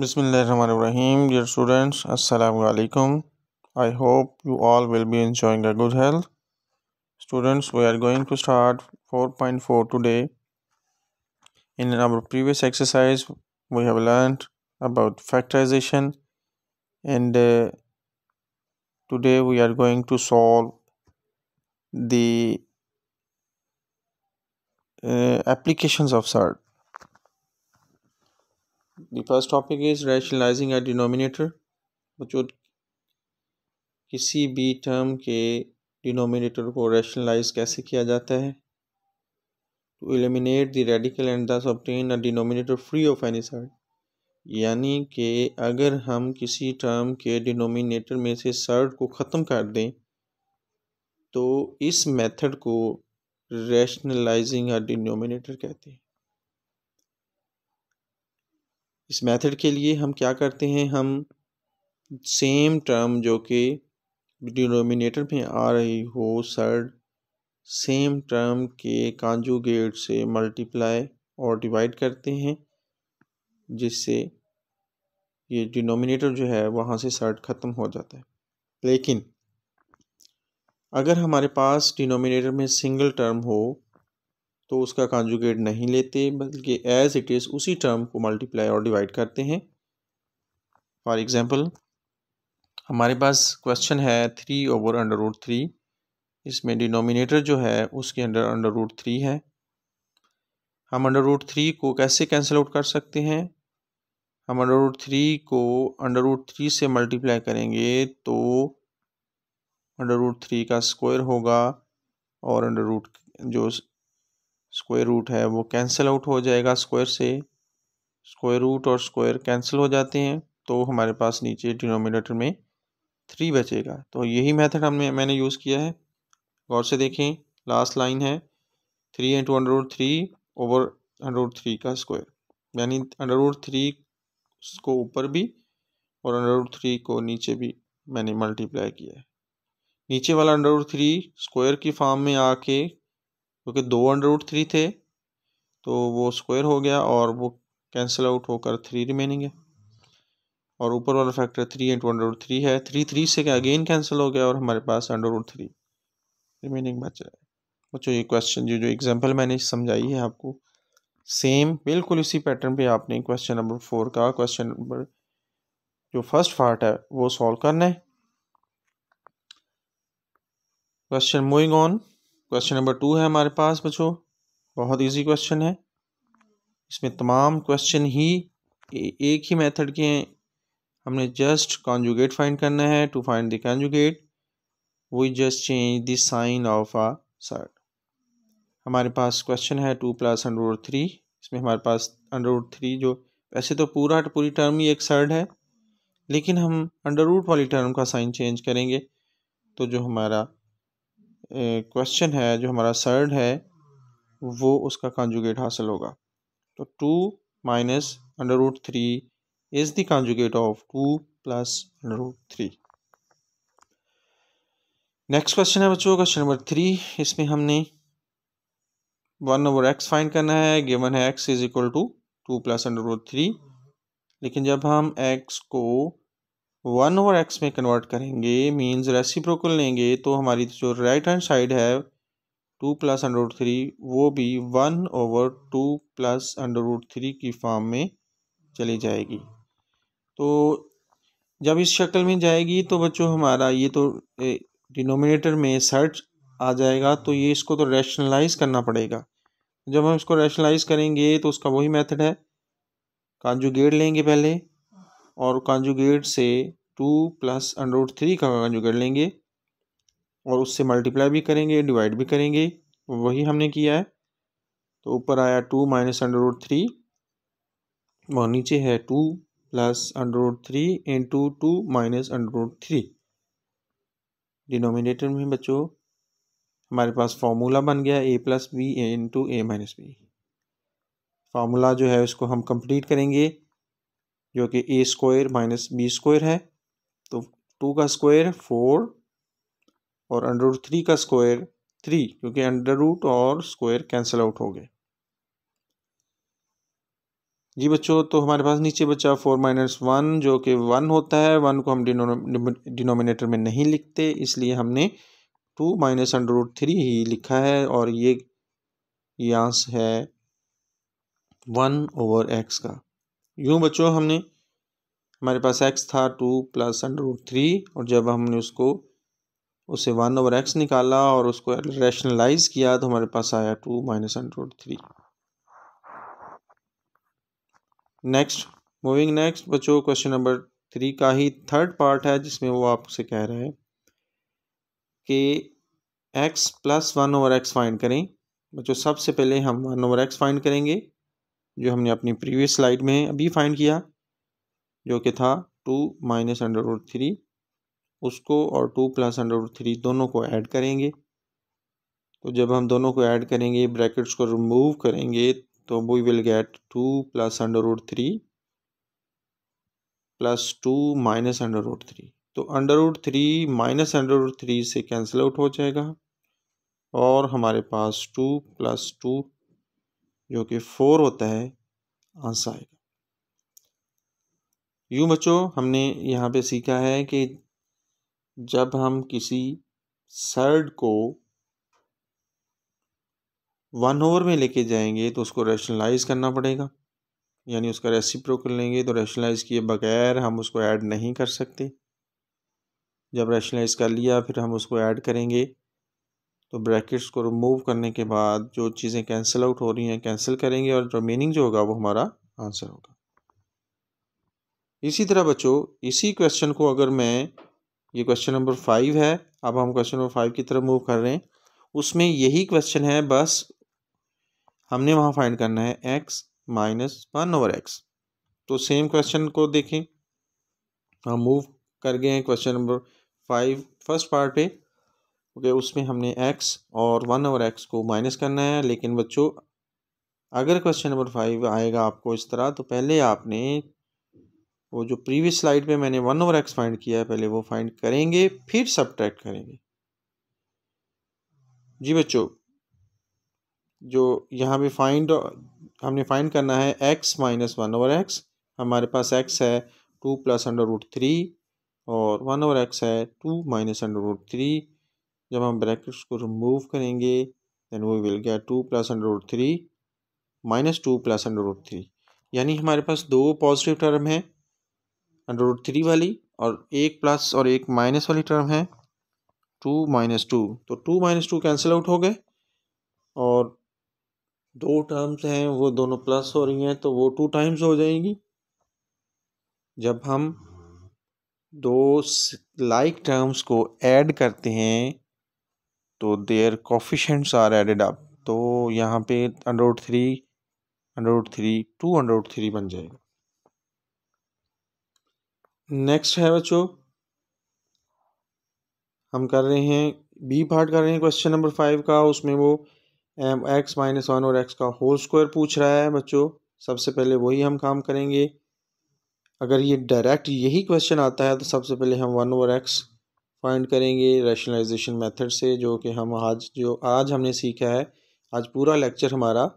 Bismillahirrahmanirrahim. Dear students, Assalamu alaikum. I hope you all will be enjoying a good health. Students, we are going to start 4.4 today. In our previous exercise, we have learned about factorization and uh, today we are going to solve the uh, applications of SART. the first topic is rationalizing a denominator बच्चों किसी भी term के denominator को rationalise कैसे किया जाता है to eliminate the radical and thus obtain a denominator free of any side यानी कि अगर हम किसी टर्म के डिनोमिनेटर में से सर्ड को ख़त्म कर दें तो इस मेथड को रैशनलाइजिंग अ डिनोमिनेटर कहते हैं इस मेथड के लिए हम क्या करते हैं हम सेम टर्म जो कि डिनोमिनेटर में आ रही हो सर सेम टर्म के कॉन्जुगेट से मल्टीप्लाई और डिवाइड करते हैं जिससे ये डिनोमिनेटर जो है वहाँ से सर्ट ख़त्म हो जाता है लेकिन अगर हमारे पास डिनोमिनेटर में सिंगल टर्म हो तो उसका कॉन्जुगेट नहीं लेते बल्कि एज इट इज़ उसी टर्म को मल्टीप्लाई और डिवाइड करते हैं फॉर एग्ज़ाम्पल हमारे पास क्वेश्चन है three over under root three इसमें डिनोमिनेटर जो है उसके अंडर अंडर रूट थ्री है हम अंडर रूट थ्री को कैसे कैंसिल आउट कर सकते हैं हम अंडर रूट थ्री को अंडर रूट थ्री से मल्टीप्लाई करेंगे तो अंडर रूट थ्री का स्क्वायर होगा और अंडर रूट जो स्क्वायर रूट है वो कैंसिल आउट हो जाएगा स्क्वायर से स्क्वायर रूट और स्क्वायर कैंसिल हो जाते हैं तो हमारे पास नीचे डिनोमिनेटर में थ्री बचेगा तो यही मेथड हमने मैंने यूज़ किया है गौर से देखें लास्ट लाइन है three into under root three over under root three का स्क्वायर यानी अंडर रूट थ्री को ऊपर भी और अंडर रूट थ्री को नीचे भी मैंने मल्टीप्लाई किया है नीचे वाला अंडर रूट थ्री स्क्वायर की फॉर्म में आके क्योंकि दो अंडर रूट थ्री थे तो वो स्क्वायर हो गया और वो कैंसिल आउट होकर थ्री रिमेनिंग है और ऊपर वाला factor three into under root three है थ्री थ्री से अगेन कैंसिल हो गया और हमारे पास अंडर रूट थ्री रिमेनिंग रहा है बच्चों ये क्वेश्चन जो जो एग्जाम्पल मैंने समझाई है आपको सेम बिल्कुल इसी पैटर्न पे आपने क्वेश्चन नंबर फोर का क्वेश्चन नंबर जो फर्स्ट पार्ट है वो सॉल्व करना है question moving on question number two है हमारे पास बच्चों बहुत इजी क्वेश्चन है इसमें तमाम क्वेश्चन ही ए, एक ही मेथड के हैं हमने जस्ट कॉन्जुगेट फाइंड करना है to find the conjugate we just change the sign of a surd हमारे पास क्वेश्चन है टू प्लस अंडर थ्री इसमें हमारे पास अंडर थ्री जो वैसे तो पूरा पूरी टर्म ही एक सर्ड है लेकिन हम अंडर रूट वाली टर्म का साइन चेंज करेंगे तो जो हमारा क्वेश्चन है जो हमारा सर्ड है वो उसका कॉन्जुगेट हासिल होगा तो two minus under root three is the conjugate of two plus under root three next question है बच्चों क्वेश्चन नंबर थ्री इसमें हमने वन ओवर एक्स फाइंड करना है गिवन है X is equal to two plus under root three लेकिन जब हम एक्स को वन ओवर एक्स में कन्वर्ट करेंगे मीन्स रेसिप्रोकल लेंगे तो हमारी जो राइट हैंड साइड है two plus under root three वो भी one over two plus under root three की फॉर्म में चली जाएगी तो जब इस शक्ल में जाएगी तो बच्चों हमारा ये तो डिनोमिनेटर में सर्च आ जाएगा तो ये इसको तो रैशनलाइज करना पड़ेगा जब हम इसको रैशनलाइज करेंगे तो उसका वही मेथड है कांजुगेट लेंगे पहले और कांजुगेट से two plus under root three का कंजुगेट लेंगे और उससे मल्टीप्लाई भी करेंगे डिवाइड भी करेंगे वही हमने किया है तो ऊपर आया two minus under root three और नीचे है two plus under root three into two minus under root three denominator में बच्चों हमारे पास फार्मूला बन गया A plus B A into A minus B formula जो है उसको हम कंप्लीट करेंगे जो कि A square minus B square है टू का स्क्वायर फोर और अंडर रूट थ्री का स्क्वायर थ्री क्योंकि अंडर रूट और स्क्वायर कैंसिल आउट हो गए जी बच्चों तो हमारे पास नीचे बचा फोर माइनस वन जो कि वन होता है वन को हम डिनोमिनेटर में नहीं लिखते इसलिए हमने two minus under root three ही लिखा है और ये ये आंस है वन ओवर एक्स का यूं बच्चों हमने हमारे पास एक्स था two plus under root three और जब हमने उसको उसे वन ओवर एक्स निकाला और उसको रैशनलाइज किया तो हमारे पास आया two minus under root three next moving next बच्चों क्वेश्चन नंबर थ्री का ही थर्ड पार्ट है जिसमें वो आपसे कह रहा है कि x plus one over x find करें बच्चों सबसे पहले हम वन ओवर एक्स फाइंड करेंगे जो हमने अपनी प्रीवियस स्लाइड में अभी फाइंड किया जो कि था two minus under root three उसको और two plus under root three दोनों को ऐड करेंगे तो जब हम दोनों को ऐड करेंगे ब्रैकेट्स को रिमूव करेंगे तो we will get two plus under root three plus two minus under root three तो under root three minus under root three से कैंसिल आउट हो जाएगा और हमारे पास टू प्लस टू जो कि फ़ोर होता है आंसर आएगा यूँ बच्चों हमने यहाँ पे सीखा है कि जब हम किसी सर्ड को वन ओवर में लेके जाएंगे तो उसको रैशनलाइज करना पड़ेगा यानी उसका रेसिप्रोकल लेंगे तो रैशनलाइज किए बगैर हम उसको ऐड नहीं कर सकते जब रैशनलाइज कर लिया फिर हम उसको ऐड करेंगे तो ब्रैकेट्स को रिमूव करने के बाद जो चीज़ें कैंसिल आउट हो रही हैं कैंसिल करेंगे और रिमेनिंग जो होगा वो हमारा आंसर होगा इसी तरह बच्चों इसी क्वेश्चन को अगर मैं ये क्वेश्चन नंबर फाइव है अब हम क्वेश्चन नंबर फाइव की तरफ मूव कर रहे हैं उसमें यही क्वेश्चन है बस हमने वहाँ फाइंड करना है x minus one over x तो सेम क्वेश्चन को देखें हम मूव कर गए हैं question number five first part पे ओके उसमें हमने एक्स और वन ओवर एक्स को माइनस करना है लेकिन बच्चों अगर क्वेश्चन नंबर फाइव आएगा आपको इस तरह तो पहले आपने वो जो प्रीवियस स्लाइड पे मैंने वन ओवर एक्स फाइंड किया है पहले वो फाइंड करेंगे फिर सब्ट्रैक्ट करेंगे जी बच्चों जो यहाँ पे फाइंड हमने फाइंड करना है x minus one over x हमारे पास एक्स है two plus under root three और वन ओवर एक्स है two minus under root three जब हम ब्रैकेट्स को रिमूव करेंगे देन वी विल गया two plus under root three minus two plus under root three यानी हमारे पास दो पॉजिटिव टर्म हैं अंडर रूट थ्री वाली और एक प्लस और एक माइनस वाली टर्म है टू माइनस टू तो two minus two cancel out हो गए और दो टर्म्स हैं वो दोनों प्लस हो रही हैं तो वो टू टाइम्स हो जाएंगी जब हम दो लाइक टर्म्स को ऐड करते हैं तो there coefficients are added up तो यहाँ पे under three under three two under three बन जाएगा नेक्स्ट है बच्चों हम कर रहे हैं बी पार्ट कर रहे हैं क्वेश्चन नंबर फाइव का उसमें वो एम एक्स माइनस वन और एक्स का होल स्क्वायर पूछ रहा है बच्चों सबसे पहले वही हम काम करेंगे अगर ये डायरेक्ट यही क्वेश्चन आता है तो सबसे पहले हम वन ओवर एक्स फाइंड करेंगे रैशनलाइजेशन मेथड से जो कि हम आज जो आज हमने सीखा है आज पूरा लेक्चर हमारा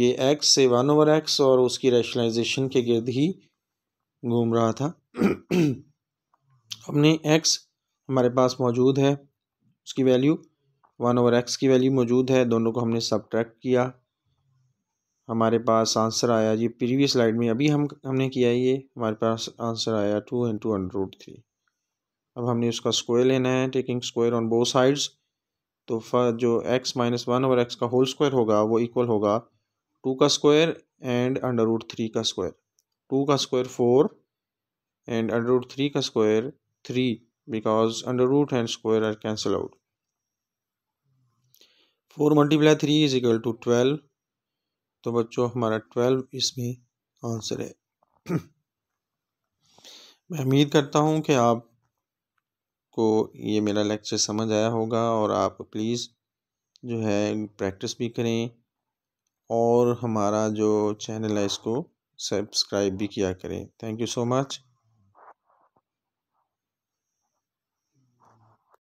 ये एक्स से वन ओवर एक्स और उसकी रैशनलाइजेशन के गिर्द ही घूम रहा था हमने एक्स हमारे पास मौजूद है उसकी वैल्यू वन ओवर एक्स की वैल्यू मौजूद है दोनों को हमने सब्ट्रैक्ट किया हमारे पास आंसर आया जी प्रीवियस स्लाइड में अभी हम हमने किया ये हमारे पास आंसर आया two and two and root three अब हमने उसका स्क्वायर लेना है taking square on both sides तो जो एक्स माइनस वन और एक्स का होल स्क्वायर होगा वो इक्वल होगा टू का square and under root three का स्क्वायर टू का square four and under root three का square three because under root and square are cancel out four multiply three is equal to twelve तो बच्चों हमारा twelve इसमें answer है मैं उम्मीद करता हूँ कि आप को ये मेरा लेक्चर समझ आया होगा और आप प्लीज़ जो है प्रैक्टिस भी करें और हमारा जो चैनल है इसको सब्सक्राइब भी किया करें थैंक यू सो मच